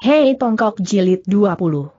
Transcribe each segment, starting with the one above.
Hei Tongkok Jilid 20.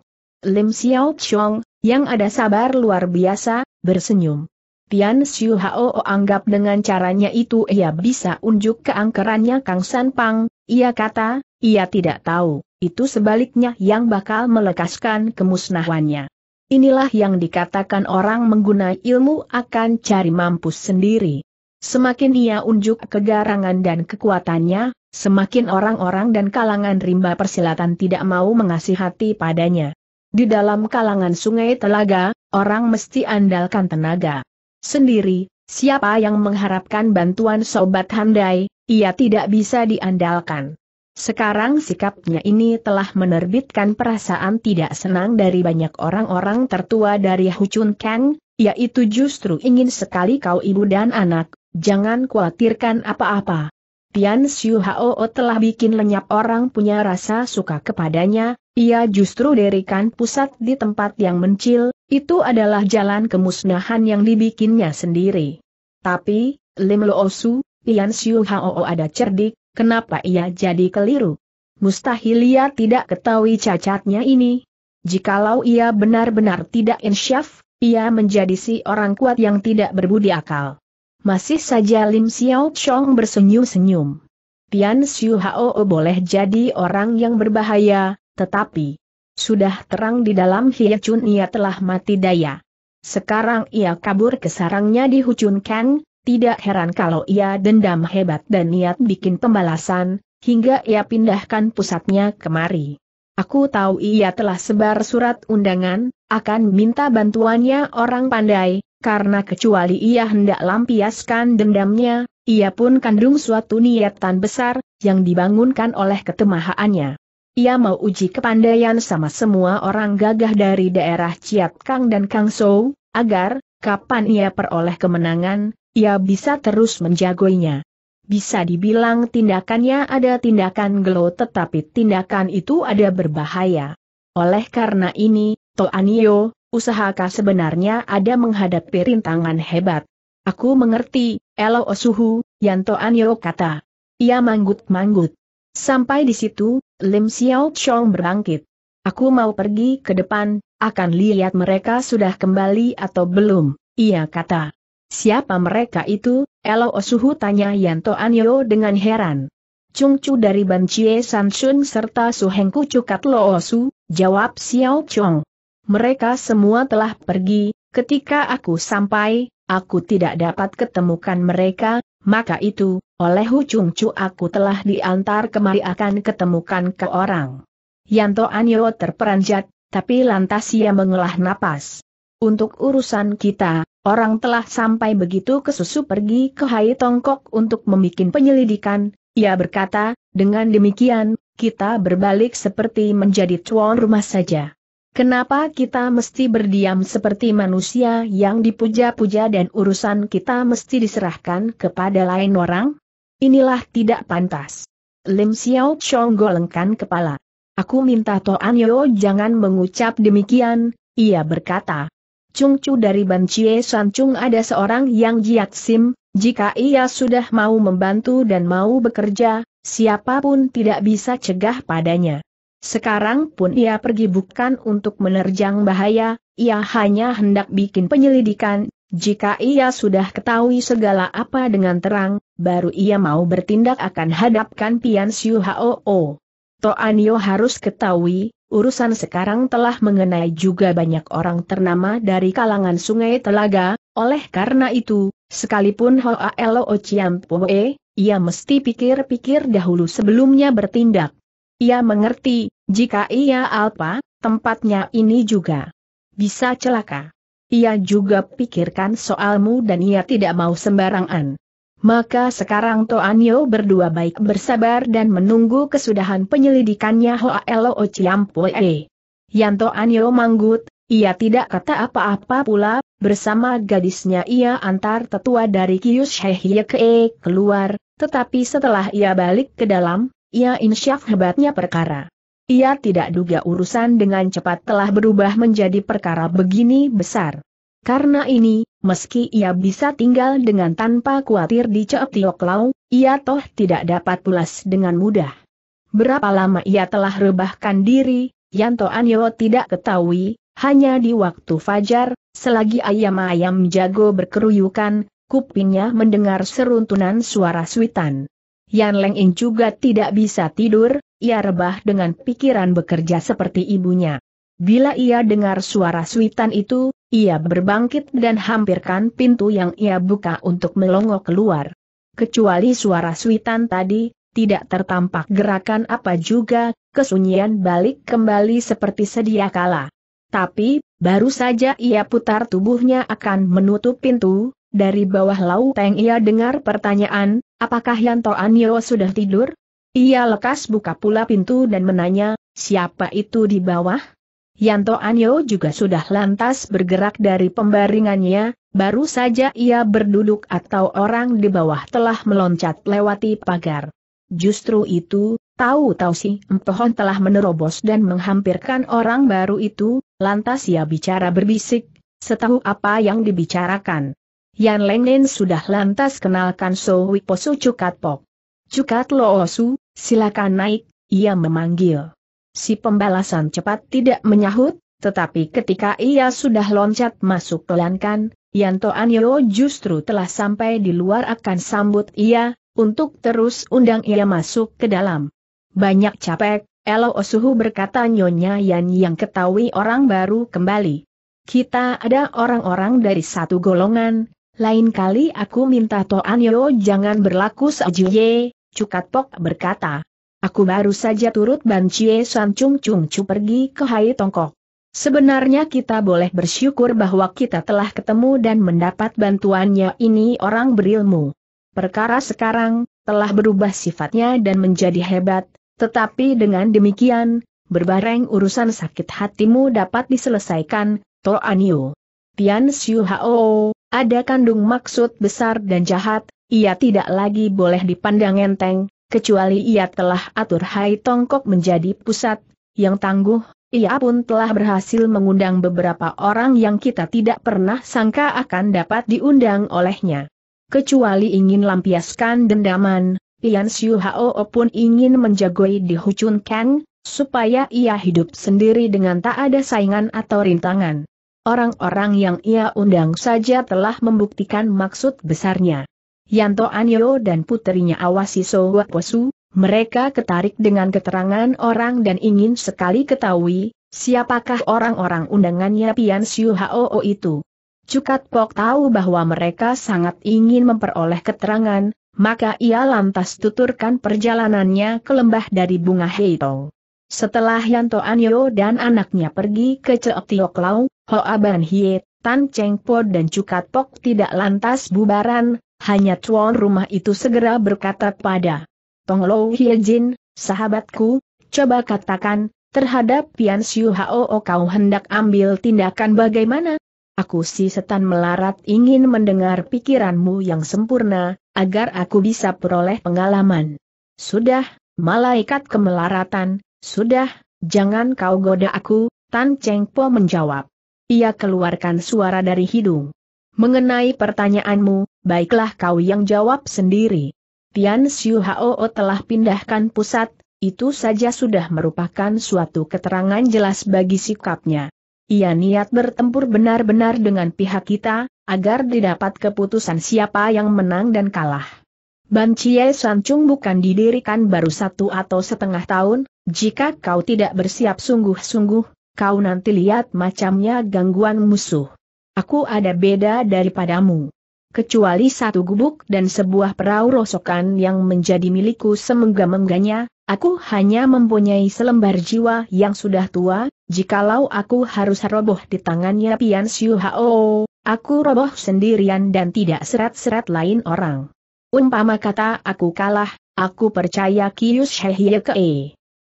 Lim Xiao Chong, yang ada sabar luar biasa, bersenyum. Tian Xiu Hao anggap dengan caranya itu ia bisa unjuk keangkerannya Kang San Pang, ia kata, ia tidak tahu, itu sebaliknya yang bakal melekaskan kemusnahannya. Inilah yang dikatakan orang menggunakan ilmu akan cari mampus sendiri. Semakin ia unjuk kegarangan dan kekuatannya, Semakin orang-orang dan kalangan rimba persilatan tidak mau mengasih hati padanya. Di dalam kalangan sungai telaga, orang mesti andalkan tenaga. Sendiri, siapa yang mengharapkan bantuan Sobat Handai, ia tidak bisa diandalkan. Sekarang sikapnya ini telah menerbitkan perasaan tidak senang dari banyak orang-orang tertua dari Hucun Kang, yaitu justru ingin sekali kau ibu dan anak, jangan khawatirkan apa-apa, Tian Xiu Hao telah bikin lenyap orang punya rasa suka kepadanya, ia justru dirikan pusat di tempat yang mencil, itu adalah jalan kemusnahan yang dibikinnya sendiri. Tapi, Lim Lo Su, Tian Xiu Hao ada cerdik, kenapa ia jadi keliru? Mustahil ia tidak ketahui cacatnya ini. Jikalau ia benar-benar tidak insyaf, ia menjadi si orang kuat yang tidak berbudi akal. Masih saja Lim Xiao Chong bersenyum-senyum. Pian Xiu Hao boleh jadi orang yang berbahaya, tetapi sudah terang di dalam Hie Chun ia telah mati daya. Sekarang ia kabur ke sarangnya di Hucun Kang, tidak heran kalau ia dendam hebat dan niat bikin pembalasan, hingga ia pindahkan pusatnya kemari. Aku tahu ia telah sebar surat undangan, akan minta bantuannya orang pandai, karena kecuali ia hendak lampiaskan dendamnya, ia pun kandung suatu niatan besar, yang dibangunkan oleh ketemahaannya. Ia mau uji kepandaian sama semua orang gagah dari daerah Ciat Kang dan Kang Sou, agar, kapan ia peroleh kemenangan, ia bisa terus menjagoinya. Bisa dibilang tindakannya ada tindakan gelo tetapi tindakan itu ada berbahaya. Oleh karena ini, Toanio, usahakah sebenarnya ada menghadapi rintangan hebat? Aku mengerti, Elo Osuhu, Yanto Anyo kata. Ia manggut-manggut. Sampai di situ, Lim Xiao Chong berangkit. Aku mau pergi ke depan, akan lihat mereka sudah kembali atau belum, ia kata. Siapa mereka itu? Elo Osuhu tanya Yanto Anyo dengan heran. Chungchu dari Bancie Sansun serta Suhengku Cukat Loosu, jawab Xiao Chong. Mereka semua telah pergi, ketika aku sampai, aku tidak dapat ketemukan mereka, maka itu, oleh Hucung Cu aku telah diantar kemari akan ketemukan ke orang. Yanto Anyo terperanjat, tapi lantas ia mengelah napas. Untuk urusan kita, orang telah sampai begitu kesusu pergi ke Hai Tongkok untuk membuat penyelidikan, ia berkata, dengan demikian, kita berbalik seperti menjadi tuan rumah saja. Kenapa kita mesti berdiam seperti manusia yang dipuja-puja dan urusan kita mesti diserahkan kepada lain orang? Inilah tidak pantas. Lim Xiao Chong golengkan kepala. Aku minta Toan Yo jangan mengucap demikian, ia berkata. Cung Chu dari Ban Chie San Chung ada seorang yang jiat sim, jika ia sudah mau membantu dan mau bekerja, siapapun tidak bisa cegah padanya. Sekarang pun ia pergi bukan untuk menerjang bahaya, ia hanya hendak bikin penyelidikan, jika ia sudah ketahui segala apa dengan terang, baru ia mau bertindak akan hadapkan Pian Siu Hoo. Toanio harus ketahui, urusan sekarang telah mengenai juga banyak orang ternama dari kalangan sungai Telaga, oleh karena itu, sekalipun Hoa Elo Ociampoe, ia mesti pikir-pikir dahulu sebelumnya bertindak. Ia mengerti, jika ia alpa, tempatnya ini juga bisa celaka. Ia juga pikirkan soalmu dan ia tidak mau sembarangan. Maka sekarang Toanyo berdua baik bersabar dan menunggu kesudahan penyelidikannya Hoa Elo Ciampoe. Yanto Anyo manggut, ia tidak kata apa-apa pula, bersama gadisnya ia antar tetua dari Kius Hehye keluar, tetapi setelah ia balik ke dalam, ia insyaf hebatnya perkara. Ia tidak duga urusan dengan cepat telah berubah menjadi perkara begini besar. Karena ini, meski ia bisa tinggal dengan tanpa khawatir di Cep Tioklau, ia toh tidak dapat pulas dengan mudah. Berapa lama ia telah rebahkan diri, Yanto Anyo tidak ketahui, hanya di waktu fajar, selagi ayam-ayam jago berkeruyukan, kupingnya mendengar seruntunan suara suitan. Yan Leng Ing juga tidak bisa tidur, ia rebah dengan pikiran bekerja seperti ibunya. Bila ia dengar suara suitan itu, ia berbangkit dan hampirkan pintu yang ia buka untuk melongo keluar. Kecuali suara suitan tadi, tidak tertampak gerakan apa juga, kesunyian balik kembali seperti sedia kala. Tapi, baru saja ia putar tubuhnya akan menutup pintu, dari bawah laupeng ia dengar pertanyaan, apakah Yanto Anio sudah tidur? Ia lekas buka pula pintu dan menanya, siapa itu di bawah? Yanto Anio juga sudah lantas bergerak dari pembaringannya, baru saja ia berduduk atau orang di bawah telah meloncat lewati pagar. Justru itu, tahu-tahu si empohon telah menerobos dan menghampirkan orang baru itu, lantas ia bicara berbisik, setahu apa yang dibicarakan. Yan Nen sudah lantas kenalkan So Wiposu Cukat Pok. Cukat Loosu, silakan naik, ia memanggil. Si pembalasan cepat tidak menyahut, tetapi ketika ia sudah loncat masuk pelankan, lankan, Yanto Anyo justru telah sampai di luar akan sambut ia, untuk terus undang ia masuk ke dalam. Banyak capek, Elo Osuhu berkata Nyonya Yan yang ketahui orang baru kembali. Kita ada orang-orang dari satu golongan, lain kali aku minta Toan Yo jangan berlaku sejuye, Cukat Pok berkata. Aku baru saja turut Ban Chie San Chung Chung Chu pergi ke Hai Tongkok. Sebenarnya kita boleh bersyukur bahwa kita telah ketemu dan mendapat bantuannya ini orang berilmu. Perkara sekarang, telah berubah sifatnya dan menjadi hebat, tetapi dengan demikian, berbareng urusan sakit hatimu dapat diselesaikan, Toan Yo. Tian Xiu Hao, ada kandung maksud besar dan jahat, ia tidak lagi boleh dipandang enteng, kecuali ia telah atur Hai Tongkok menjadi pusat, yang tangguh, ia pun telah berhasil mengundang beberapa orang yang kita tidak pernah sangka akan dapat diundang olehnya. Kecuali ingin lampiaskan dendaman, Pian Siu Hao pun ingin menjagoi di Hu Chun Kang, supaya ia hidup sendiri dengan tak ada saingan atau rintangan. Orang-orang yang ia undang saja telah membuktikan maksud besarnya. Yanto Anyo dan putrinya awasi Sowa Posu, mereka ketarik dengan keterangan orang dan ingin sekali ketahui, siapakah orang-orang undangannya Pian Siu Hoo itu. Cukat Pok tahu bahwa mereka sangat ingin memperoleh keterangan, maka ia lantas tuturkan perjalanannya ke lembah dari bunga Heitong. Setelah Yanto Anyo dan anaknya pergi ke Ceok Tiok Lau, Hoa Ban Hie, Tan Cheng Po dan Cukat Pok tidak lantas bubaran, hanya tuan rumah itu segera berkata pada Tong Lo Hie Jin, sahabatku, coba katakan, terhadap Pian Siu Hao kau hendak ambil tindakan bagaimana? Aku si setan melarat ingin mendengar pikiranmu yang sempurna, agar aku bisa peroleh pengalaman. Sudah, malaikat kemelaratan, sudah, jangan kau goda aku, Tan Cheng Po menjawab ia keluarkan suara dari hidung. Mengenai pertanyaanmu, baiklah kau yang jawab sendiri. Tian Xiu Hao telah pindahkan pusat, itu saja sudah merupakan suatu keterangan jelas bagi sikapnya. Ia niat bertempur benar-benar dengan pihak kita, agar didapat keputusan siapa yang menang dan kalah. Ban Chie Sancung bukan didirikan baru satu atau setengah tahun, jika kau tidak bersiap sungguh-sungguh, Kau nanti lihat macamnya gangguan musuh. Aku ada beda daripadamu. Kecuali satu gubuk dan sebuah perahu rosokan yang menjadi milikku semengga-mengganya, aku hanya mempunyai selembar jiwa yang sudah tua, jikalau aku harus roboh di tangannya Pian Siu Hao, aku roboh sendirian dan tidak serat-serat lain orang. Umpama kata aku kalah, aku percaya Kiyus Shehiye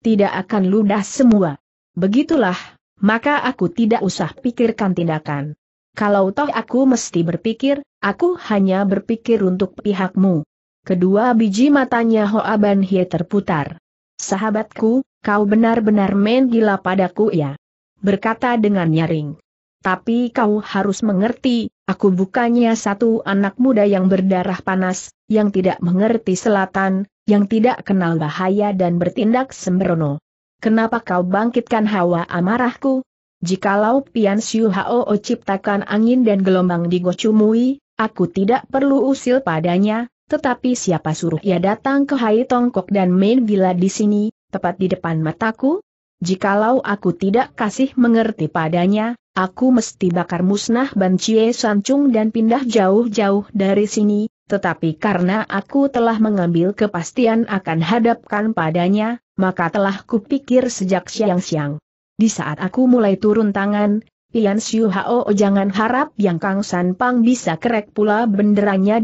Tidak akan ludah semua. Begitulah, maka aku tidak usah pikirkan tindakan. Kalau toh aku mesti berpikir, aku hanya berpikir untuk pihakmu. Kedua biji matanya Hoa Ban Hie terputar. Sahabatku, kau benar-benar main gila padaku ya. Berkata dengan nyaring. Tapi kau harus mengerti, aku bukannya satu anak muda yang berdarah panas, yang tidak mengerti selatan, yang tidak kenal bahaya dan bertindak sembrono. Kenapa kau bangkitkan hawa amarahku? Jikalau Pian Siu Hao ciptakan angin dan gelombang di Gochumui, aku tidak perlu usil padanya, tetapi siapa suruh ia datang ke Hai Tongkok dan main gila di sini, tepat di depan mataku? Jikalau aku tidak kasih mengerti padanya, aku mesti bakar musnah Ban Chie Sancung dan pindah jauh-jauh dari sini, tetapi karena aku telah mengambil kepastian akan hadapkan padanya, maka telah kupikir sejak siang-siang. Di saat aku mulai turun tangan, Pian Siu Hao jangan harap yang Kang San Pang bisa kerek pula benderanya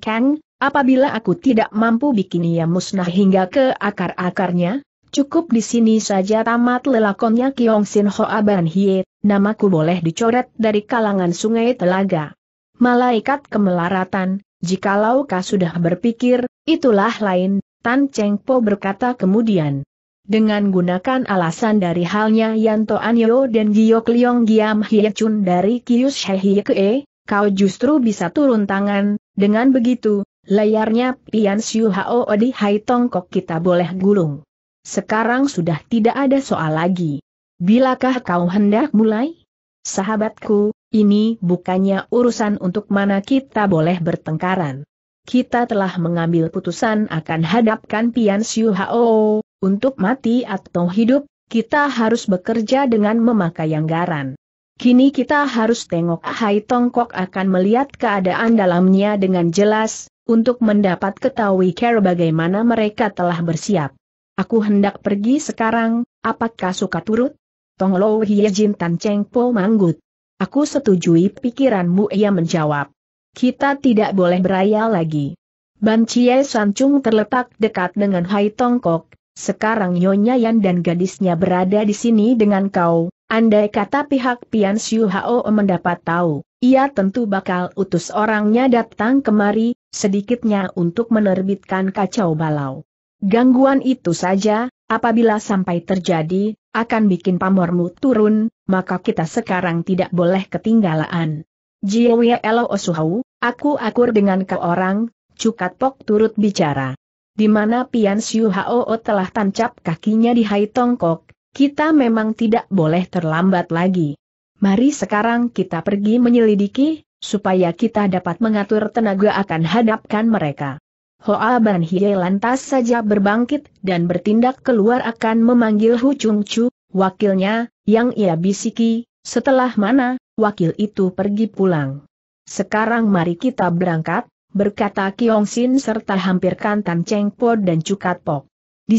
Kang, apabila aku tidak mampu bikin ia musnah hingga ke akar-akarnya, cukup di sini saja tamat lelakonnya Kiong Sin Ho Aban Hie, namaku boleh dicoret dari kalangan sungai telaga. Malaikat kemelaratan, jikalau kau sudah berpikir, itulah lain, Tan Cheng Po berkata kemudian. Dengan gunakan alasan dari halnya Yanto Anyo dan Giok Leong Giam Hye Chun dari Kius Hye Kee, kau justru bisa turun tangan, dengan begitu, layarnya Pian Siu Hao Odi Hai Tongkok kita boleh gulung. Sekarang sudah tidak ada soal lagi. Bilakah kau hendak mulai? Sahabatku, ini bukannya urusan untuk mana kita boleh bertengkaran kita telah mengambil putusan akan hadapkan Pian Siu Hao, untuk mati atau hidup, kita harus bekerja dengan memakai anggaran. Kini kita harus tengok Hai Tongkok akan melihat keadaan dalamnya dengan jelas, untuk mendapat ketahui care bagaimana mereka telah bersiap. Aku hendak pergi sekarang, apakah suka turut? Tong Lo Hye Jin Tan Cheng Po manggut. Aku setujui pikiranmu ia menjawab. Kita tidak boleh beraya lagi. Ban Chie Sancung terletak dekat dengan Hai Tongkok, sekarang Nyonya Yan dan gadisnya berada di sini dengan kau, andai kata pihak Pian Siu Hao mendapat tahu, ia tentu bakal utus orangnya datang kemari, sedikitnya untuk menerbitkan kacau balau. Gangguan itu saja, apabila sampai terjadi, akan bikin pamormu turun, maka kita sekarang tidak boleh ketinggalan. Jiwe Elo Osuhau, aku akur dengan kau orang, Cukat Pok turut bicara. Di mana Pian Siu Hao telah tancap kakinya di Hai Tongkok, kita memang tidak boleh terlambat lagi. Mari sekarang kita pergi menyelidiki, supaya kita dapat mengatur tenaga akan hadapkan mereka. Hoa Ban Hie lantas saja berbangkit dan bertindak keluar akan memanggil Hu Chung Chu, wakilnya, yang ia bisiki, setelah mana, wakil itu pergi pulang. Sekarang mari kita berangkat, berkata Kiong Sin serta hampirkan Tan Cheng Po dan Cukat Pok.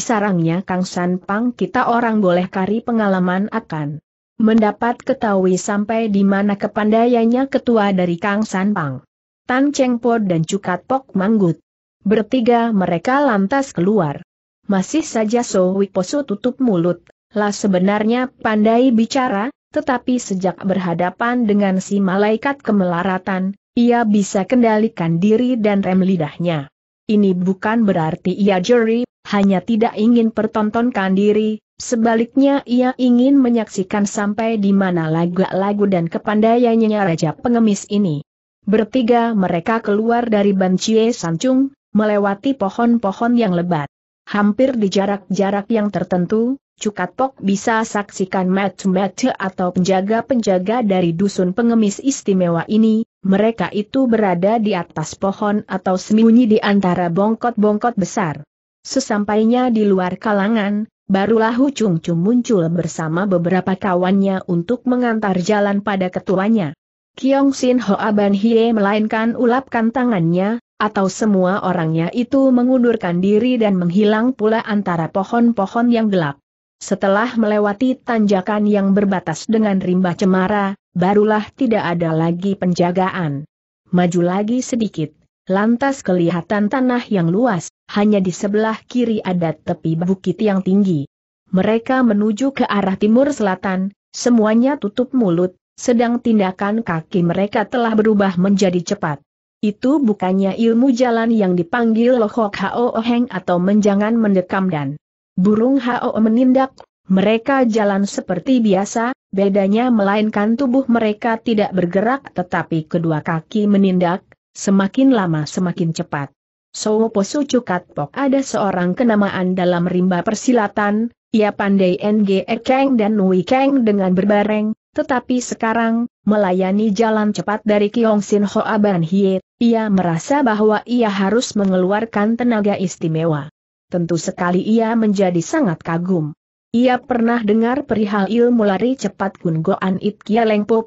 sarangnya Kang San Pang kita orang boleh kari pengalaman akan mendapat ketahui sampai di mana kepandaiannya ketua dari Kang San Pang. Tan Cheng Po dan Cukat Pok manggut. Bertiga mereka lantas keluar. Masih saja So Wiposo tutup mulut, lah sebenarnya pandai bicara, tetapi sejak berhadapan dengan si malaikat kemelaratan, ia bisa kendalikan diri dan rem lidahnya. Ini bukan berarti ia juri, hanya tidak ingin pertontonkan diri, sebaliknya ia ingin menyaksikan sampai di mana lagu-lagu dan kepandaiannya Raja Pengemis ini. Bertiga mereka keluar dari Bancie Sancung, melewati pohon-pohon yang lebat. Hampir di jarak-jarak yang tertentu, Cukatok bisa saksikan mata-mata atau penjaga-penjaga dari dusun pengemis istimewa ini, mereka itu berada di atas pohon atau sembunyi di antara bongkot-bongkot besar. Sesampainya di luar kalangan, barulah Hu Chung Chung muncul bersama beberapa kawannya untuk mengantar jalan pada ketuanya. Kiong Sin Hoa Ban Hie melainkan ulapkan tangannya, atau semua orangnya itu mengundurkan diri dan menghilang pula antara pohon-pohon yang gelap. Setelah melewati tanjakan yang berbatas dengan rimba cemara, barulah tidak ada lagi penjagaan. Maju lagi sedikit, lantas kelihatan tanah yang luas, hanya di sebelah kiri ada tepi bukit yang tinggi. Mereka menuju ke arah timur selatan, semuanya tutup mulut, sedang tindakan kaki mereka telah berubah menjadi cepat. Itu bukannya ilmu jalan yang dipanggil Lohok Hao Heng atau menjangan mendekam dan Burung Hao menindak, mereka jalan seperti biasa, bedanya melainkan tubuh mereka tidak bergerak tetapi kedua kaki menindak, semakin lama semakin cepat. Sowo Cukat Pok ada seorang kenamaan dalam rimba persilatan, ia pandai NGE Kang dan Nui Keng dengan berbareng, tetapi sekarang, melayani jalan cepat dari Kiong Sin Hoa Ban Hie, ia merasa bahwa ia harus mengeluarkan tenaga istimewa tentu sekali ia menjadi sangat kagum. Ia pernah dengar perihal ilmu lari cepat Kun Goan It Kia Leng Po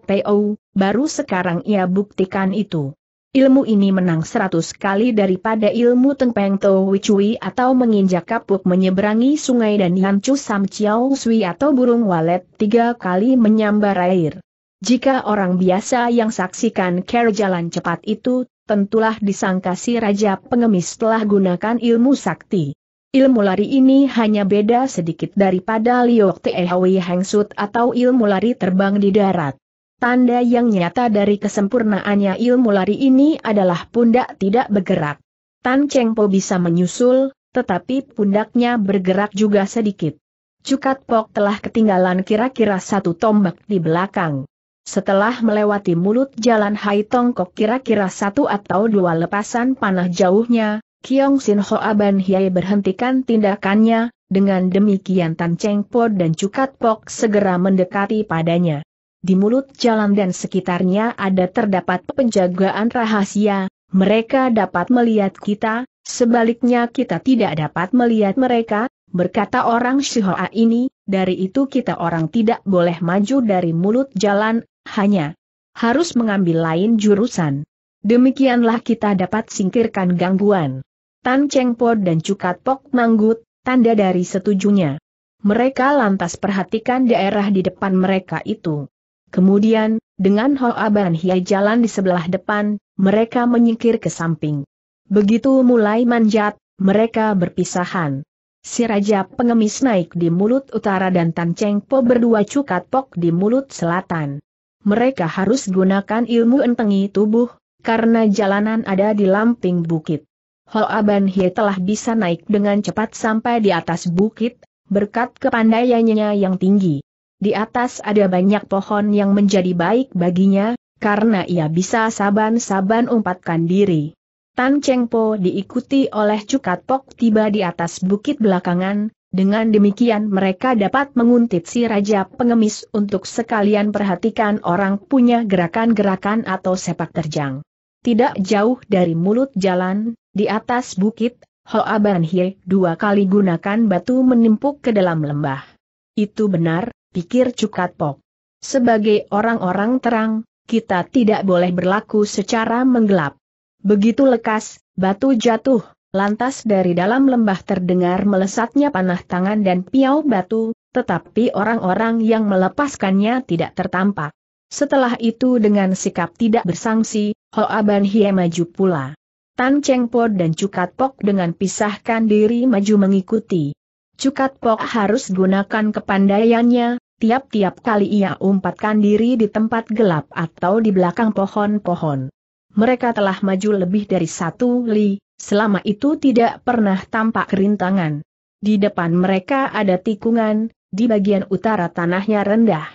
baru sekarang ia buktikan itu. Ilmu ini menang seratus kali daripada ilmu Peng To Wichui atau menginjak kapuk menyeberangi sungai dan Chu Sam Chiao Sui atau burung walet tiga kali menyambar air. Jika orang biasa yang saksikan care jalan cepat itu, tentulah disangka si Raja Pengemis telah gunakan ilmu sakti. Ilmu lari ini hanya beda sedikit daripada Liok Tehui hengsut atau ilmu lari terbang di darat. Tanda yang nyata dari kesempurnaannya ilmu lari ini adalah pundak tidak bergerak. Tan Cheng Po bisa menyusul, tetapi pundaknya bergerak juga sedikit. Cukat Pok telah ketinggalan kira-kira satu tombak di belakang. Setelah melewati mulut jalan Hai Tongkok kira-kira satu atau dua lepasan panah jauhnya, Kiong Sin Hoa Ban Hiai berhentikan tindakannya, dengan demikian Tan Cheng Po dan Cukat Pok segera mendekati padanya. Di mulut jalan dan sekitarnya ada terdapat penjagaan rahasia, mereka dapat melihat kita, sebaliknya kita tidak dapat melihat mereka, berkata orang Shihoa ini, dari itu kita orang tidak boleh maju dari mulut jalan, hanya harus mengambil lain jurusan. Demikianlah kita dapat singkirkan gangguan. Tan Cheng Po dan Cukat Pok Manggut, tanda dari setujunya. Mereka lantas perhatikan daerah di depan mereka itu. Kemudian, dengan Hoa Ban Hia jalan di sebelah depan, mereka menyingkir ke samping. Begitu mulai manjat, mereka berpisahan. Si Raja Pengemis naik di mulut utara dan Tan Cheng Po berdua Cukat Pok di mulut selatan. Mereka harus gunakan ilmu entengi tubuh, karena jalanan ada di lamping bukit. Hal Aban Hye telah bisa naik dengan cepat sampai di atas bukit, berkat kepandaiannya yang tinggi. Di atas ada banyak pohon yang menjadi baik baginya, karena ia bisa saban-saban umpatkan diri. Tan Cheng Po diikuti oleh Cukat Pok tiba di atas bukit belakangan, dengan demikian mereka dapat menguntit si Raja Pengemis untuk sekalian perhatikan orang punya gerakan-gerakan atau sepak terjang. Tidak jauh dari mulut jalan, di atas bukit, Hoa Ban dua kali gunakan batu menimpuk ke dalam lembah. Itu benar, pikir Cukat Pok. Sebagai orang-orang terang, kita tidak boleh berlaku secara menggelap. Begitu lekas, batu jatuh, lantas dari dalam lembah terdengar melesatnya panah tangan dan piau batu, tetapi orang-orang yang melepaskannya tidak tertampak. Setelah itu dengan sikap tidak bersangsi, Hoa Ban maju pula. Tan Cheng Po dan Cukat Pok dengan pisahkan diri maju mengikuti. Cukat Pok harus gunakan kepandaiannya, tiap-tiap kali ia umpatkan diri di tempat gelap atau di belakang pohon-pohon. Mereka telah maju lebih dari satu li, selama itu tidak pernah tampak kerintangan. Di depan mereka ada tikungan, di bagian utara tanahnya rendah.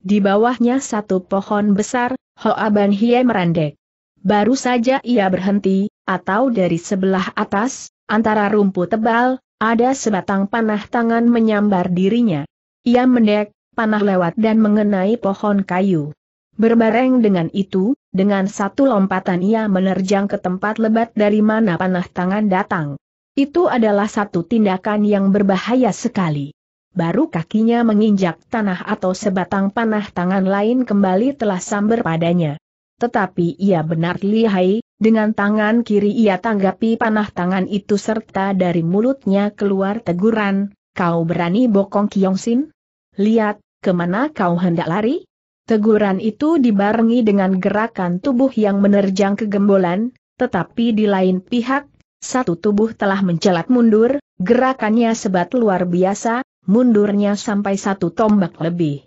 Di bawahnya satu pohon besar, Hoa Ban Hie merendek. Baru saja ia berhenti, atau dari sebelah atas, antara rumput tebal, ada sebatang panah tangan menyambar dirinya. Ia mendek, panah lewat dan mengenai pohon kayu. Berbareng dengan itu, dengan satu lompatan ia menerjang ke tempat lebat dari mana panah tangan datang. Itu adalah satu tindakan yang berbahaya sekali. Baru kakinya menginjak tanah atau sebatang panah tangan lain kembali telah samber padanya. Tetapi ia benar lihai, dengan tangan kiri ia tanggapi panah tangan itu serta dari mulutnya keluar teguran, kau berani bokong Kiongsin? Lihat, kemana kau hendak lari? Teguran itu dibarengi dengan gerakan tubuh yang menerjang kegembolan, tetapi di lain pihak, satu tubuh telah mencelat mundur, gerakannya sebat luar biasa, mundurnya sampai satu tombak lebih.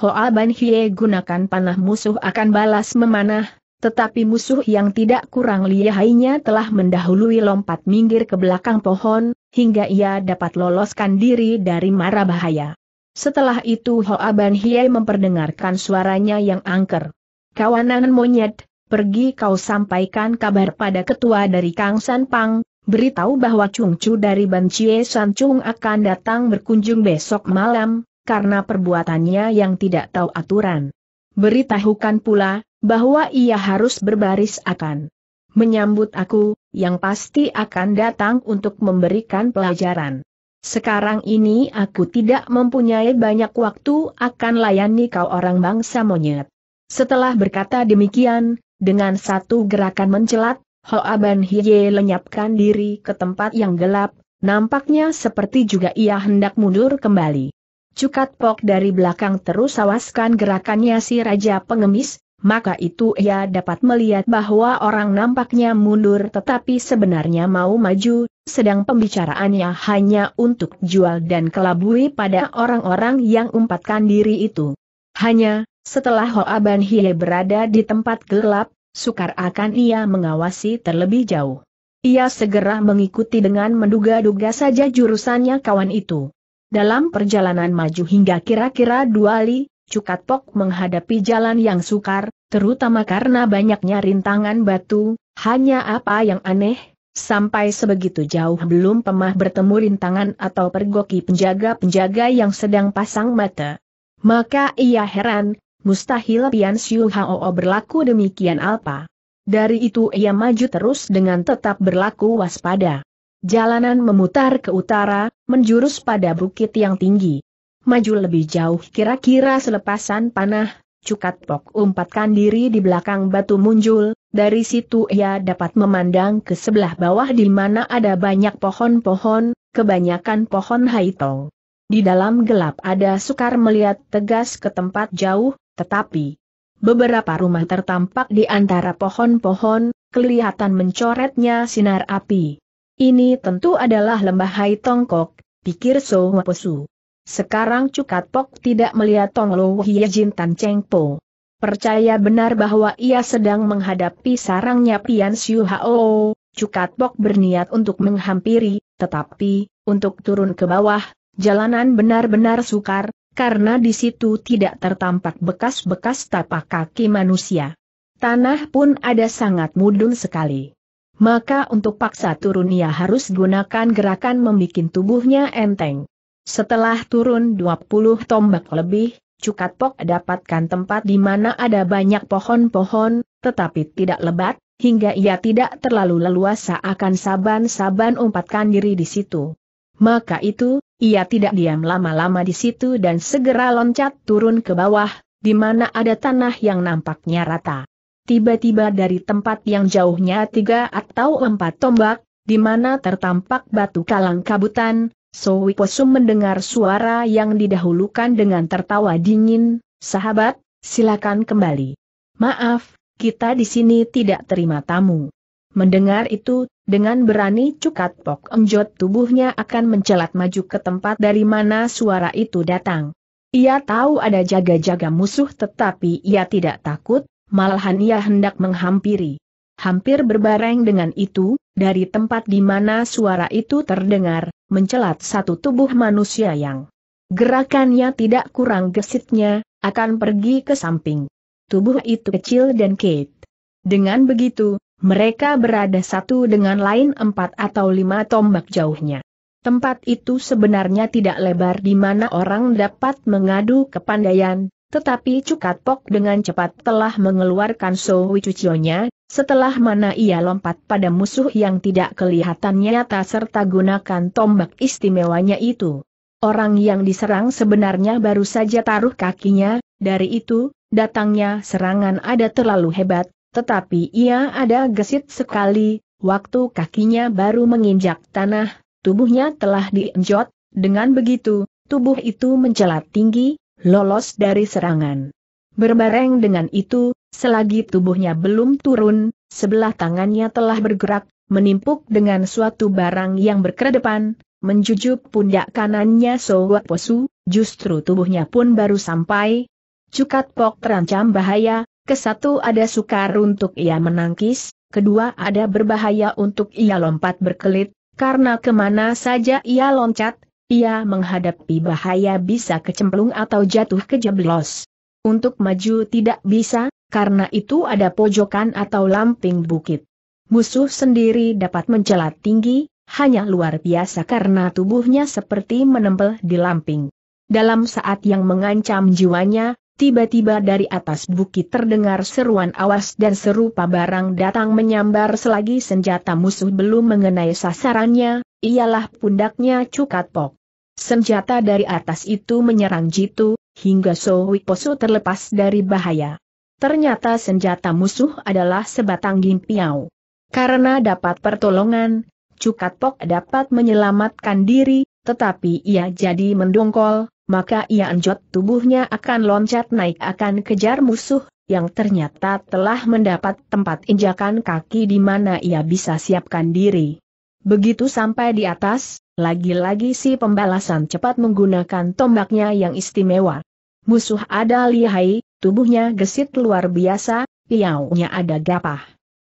Hoa Ban Hie gunakan panah musuh akan balas memanah, tetapi musuh yang tidak kurang lihainya telah mendahului lompat minggir ke belakang pohon, hingga ia dapat loloskan diri dari mara bahaya. Setelah itu Hoa Ban Hie memperdengarkan suaranya yang angker. Kawanan monyet, pergi kau sampaikan kabar pada ketua dari Kang San Pang, beritahu bahwa Chung Chu dari Ban Chie San Chung akan datang berkunjung besok malam, karena perbuatannya yang tidak tahu aturan. Beritahukan pula, bahwa ia harus berbaris akan menyambut aku, yang pasti akan datang untuk memberikan pelajaran. Sekarang ini aku tidak mempunyai banyak waktu akan layani kau orang bangsa monyet. Setelah berkata demikian, dengan satu gerakan mencelat, Hoaban Ban Hiye lenyapkan diri ke tempat yang gelap, nampaknya seperti juga ia hendak mundur kembali. Cukat Pok dari belakang terus awaskan gerakannya si Raja Pengemis, maka itu ia dapat melihat bahwa orang nampaknya mundur tetapi sebenarnya mau maju, sedang pembicaraannya hanya untuk jual dan kelabui pada orang-orang yang umpatkan diri itu. Hanya, setelah Hoa Ban Hie berada di tempat gelap, sukar akan ia mengawasi terlebih jauh. Ia segera mengikuti dengan menduga-duga saja jurusannya kawan itu. Dalam perjalanan maju hingga kira-kira dua li, Cukat Pok menghadapi jalan yang sukar, terutama karena banyaknya rintangan batu, hanya apa yang aneh, sampai sebegitu jauh belum pemah bertemu rintangan atau pergoki penjaga-penjaga yang sedang pasang mata. Maka ia heran, mustahil Pian Siu Hao berlaku demikian alpa. Dari itu ia maju terus dengan tetap berlaku waspada. Jalanan memutar ke utara, menjurus pada bukit yang tinggi maju lebih jauh kira-kira selepasan panah, Cukat Pok umpatkan diri di belakang batu muncul, dari situ ia dapat memandang ke sebelah bawah di mana ada banyak pohon-pohon, kebanyakan pohon haitong. Di dalam gelap ada sukar melihat tegas ke tempat jauh, tetapi beberapa rumah tertampak di antara pohon-pohon, kelihatan mencoretnya sinar api. Ini tentu adalah lembah haitongkok, pikir Sohwaposu. Sekarang Cukat Pok tidak melihat Tong Lo Hie Tan Cheng Po. Percaya benar bahwa ia sedang menghadapi sarangnya Pian Siu Hao, Cukat Pok berniat untuk menghampiri, tetapi, untuk turun ke bawah, jalanan benar-benar sukar, karena di situ tidak tertampak bekas-bekas tapak kaki manusia. Tanah pun ada sangat mudun sekali. Maka untuk paksa turun ia harus gunakan gerakan membuat tubuhnya enteng. Setelah turun 20 tombak lebih, Cukat Pok dapatkan tempat di mana ada banyak pohon-pohon, tetapi tidak lebat, hingga ia tidak terlalu leluasa akan saban-saban umpatkan diri di situ. Maka itu, ia tidak diam lama-lama di situ dan segera loncat turun ke bawah, di mana ada tanah yang nampaknya rata. Tiba-tiba dari tempat yang jauhnya tiga atau empat tombak, di mana tertampak batu kalang kabutan, Sowi Wiposum mendengar suara yang didahulukan dengan tertawa dingin, sahabat, silakan kembali. Maaf, kita di sini tidak terima tamu. Mendengar itu, dengan berani cukat Pok Engjot tubuhnya akan mencelat maju ke tempat dari mana suara itu datang. Ia tahu ada jaga-jaga musuh tetapi ia tidak takut, malahan ia hendak menghampiri. Hampir berbareng dengan itu, dari tempat di mana suara itu terdengar, mencelat satu tubuh manusia yang gerakannya tidak kurang gesitnya, akan pergi ke samping. Tubuh itu kecil dan Kate. Dengan begitu, mereka berada satu dengan lain empat atau lima tombak jauhnya. Tempat itu sebenarnya tidak lebar di mana orang dapat mengadu kepandaian, tetapi Cukat Pok dengan cepat telah mengeluarkan Sowi Cucionya, setelah mana ia lompat pada musuh yang tidak kelihatan nyata serta gunakan tombak istimewanya itu. Orang yang diserang sebenarnya baru saja taruh kakinya, dari itu, datangnya serangan ada terlalu hebat, tetapi ia ada gesit sekali, waktu kakinya baru menginjak tanah, tubuhnya telah dienjot, dengan begitu, tubuh itu mencelat tinggi, lolos dari serangan. Berbareng dengan itu, selagi tubuhnya belum turun, sebelah tangannya telah bergerak, menimpuk dengan suatu barang yang berkedepan, menjujuk pundak kanannya Sowak Posu, justru tubuhnya pun baru sampai. Cukat Pok terancam bahaya, kesatu ada sukar untuk ia menangkis, kedua ada berbahaya untuk ia lompat berkelit, karena kemana saja ia loncat, ia menghadapi bahaya bisa kecemplung atau jatuh ke jeblos. Untuk maju tidak bisa, karena itu ada pojokan atau lamping bukit. Musuh sendiri dapat mencelat tinggi, hanya luar biasa karena tubuhnya seperti menempel di lamping. Dalam saat yang mengancam jiwanya, tiba-tiba dari atas bukit terdengar seruan awas dan serupa barang datang menyambar selagi senjata musuh belum mengenai sasarannya, ialah pundaknya Cukat Pok. Senjata dari atas itu menyerang Jitu, hingga Posu terlepas dari bahaya. Ternyata senjata musuh adalah sebatang gimpiau. Karena dapat pertolongan, Cukat Pok dapat menyelamatkan diri, tetapi ia jadi mendongkol, maka ia anjot tubuhnya akan loncat naik akan kejar musuh, yang ternyata telah mendapat tempat injakan kaki di mana ia bisa siapkan diri. Begitu sampai di atas, lagi-lagi si pembalasan cepat menggunakan tombaknya yang istimewa. Musuh ada lihai, tubuhnya gesit luar biasa, piaunya ada gapah.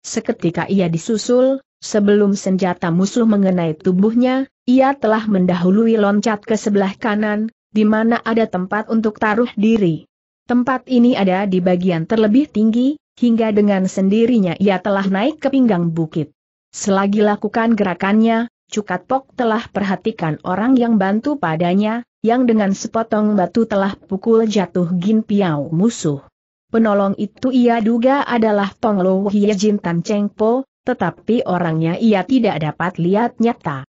Seketika ia disusul, sebelum senjata musuh mengenai tubuhnya, ia telah mendahului loncat ke sebelah kanan, di mana ada tempat untuk taruh diri. Tempat ini ada di bagian terlebih tinggi, hingga dengan sendirinya ia telah naik ke pinggang bukit. Selagi lakukan gerakannya, Cukat Pok telah perhatikan orang yang bantu padanya, yang dengan sepotong batu telah pukul jatuh Gin Piao musuh. Penolong itu ia duga adalah Tong Lo Hye Jin Tan Cheng Po, tetapi orangnya ia tidak dapat lihat nyata.